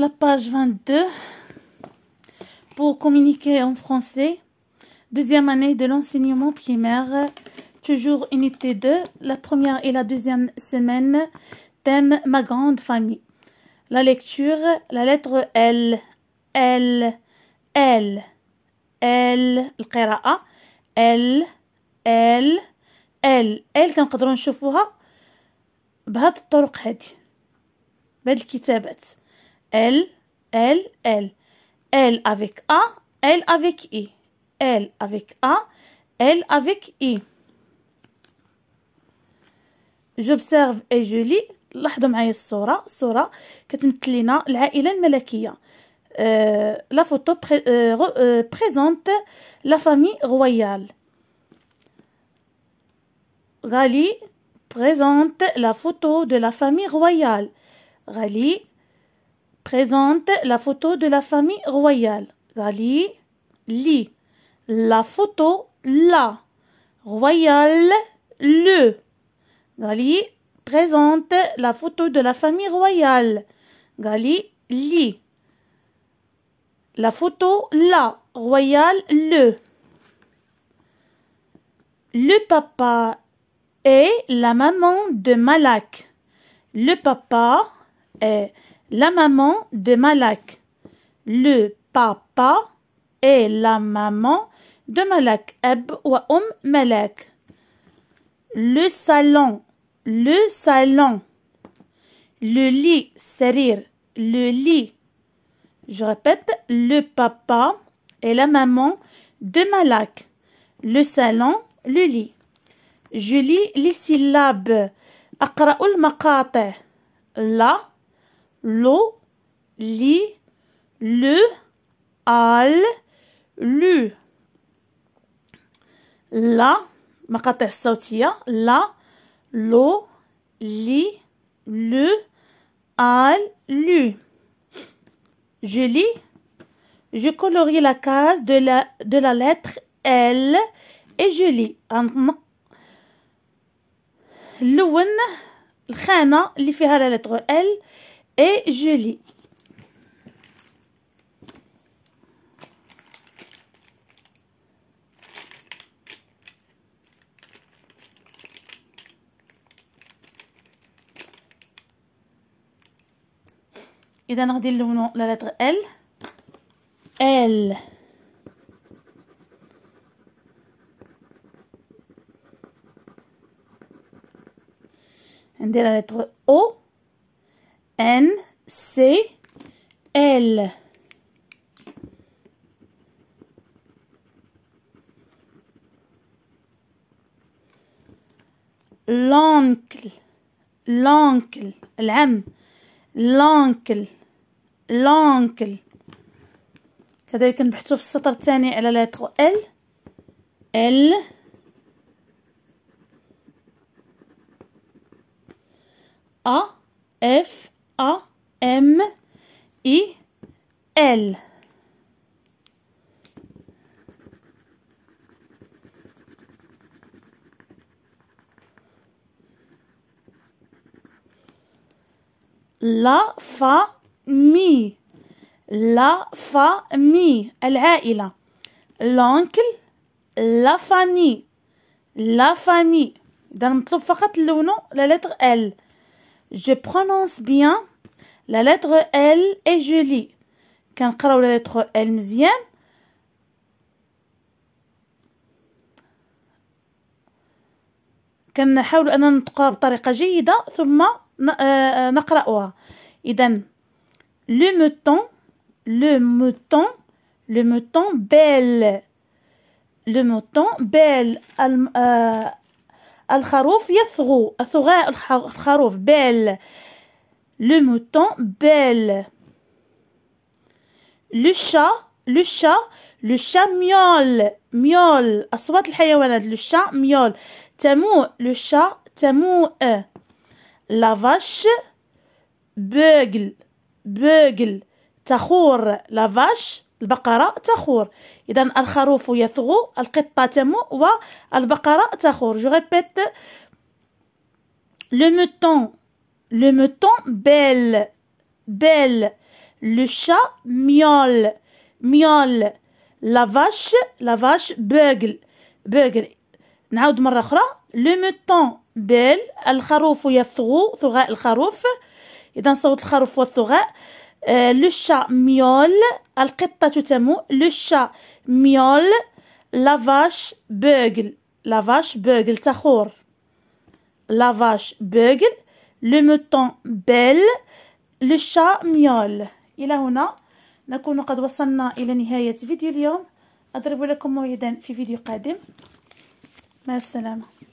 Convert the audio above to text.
la page 22 pour communiquer en français. Deuxième année de l'enseignement primaire, toujours unité 2, la première et la deuxième semaine, thème ma grande famille. La lecture, la lettre L, L, L, L, L. L, L, L, L L. L. بهاد الطرق L. L. L elle, elle, elle. Elle avec A, elle avec I. Elle avec A, elle avec I. J'observe et je lis. Euh, la photo euh, euh, présente la famille royale. présente la photo de la famille royale. Rally présente la photo de la famille royale présente la photo de la famille royale. Gali, li. La photo, la. Royale, le. Gali, présente la photo de la famille royale. Gali, li. La photo, la. Royale, le. Le papa est la maman de Malak. Le papa est la maman de Malak. Le papa est la maman de Malak. Ab wa um Malak. Le salon, le salon. Le lit, Serir. le lit. Je répète, le papa et la maman de Malak. Le salon, le lit. Je lis les syllabes. La l'eau, li, le, al, lu. La, مقاطع الصوتية la, l'eau, li, le, al, lu. Je lis. Je colorie la case de la, de la lettre L et je lis. لون الخانة اللي فيها la lettre « L et je lis. إذا غادي نلونو la lettre L L ندير la lettre O N C L لونكل لونكل العم لونكل لونكل كذلك نبحثو في السطر الثاني على لاتر ال ال ا اف mi La famille. La famille. a L'oncle. La famille. La famille. dans le le nom, la lettre L. Je prononce bien la lettre L et je lis. كنقراو لا لتر ال مزيان كنحاول اننا ننطقها بطريقه جيده ثم نقراوها اذا لو موتون لو موتون لو موتون بيل لو موتون بيل الخروف يثغو الثغاء الخروف بيل لو موتون بيل لو شا لو شا لو شا ميول ميول أصوات الحيوانات لو شا ميول تموء لو شا تموء لافاش بوغل بوغل تخور لافاش البقرة تخور إذا الخروف يثغو القطة تموء والبقرة تخور جو ريبيت لو موتون لو موتون بيل بيل Le chat miaule. Miaule. La vache. La vache beugle. Beugle. نعاود مرة أخرى. Le mouton bêle. الخروف يثغو. ثغاء الخروف. إذا صوت الخروف والثغاء. لو شا ميول القطة تمو لو شا ميول لافاش بوغل لافاش بوغل تخور لافاش بوغل لو موتون بيل لو شا ميول الى هنا نكون قد وصلنا الى نهايه فيديو اليوم اضرب لكم موعدا في فيديو قادم مع السلامه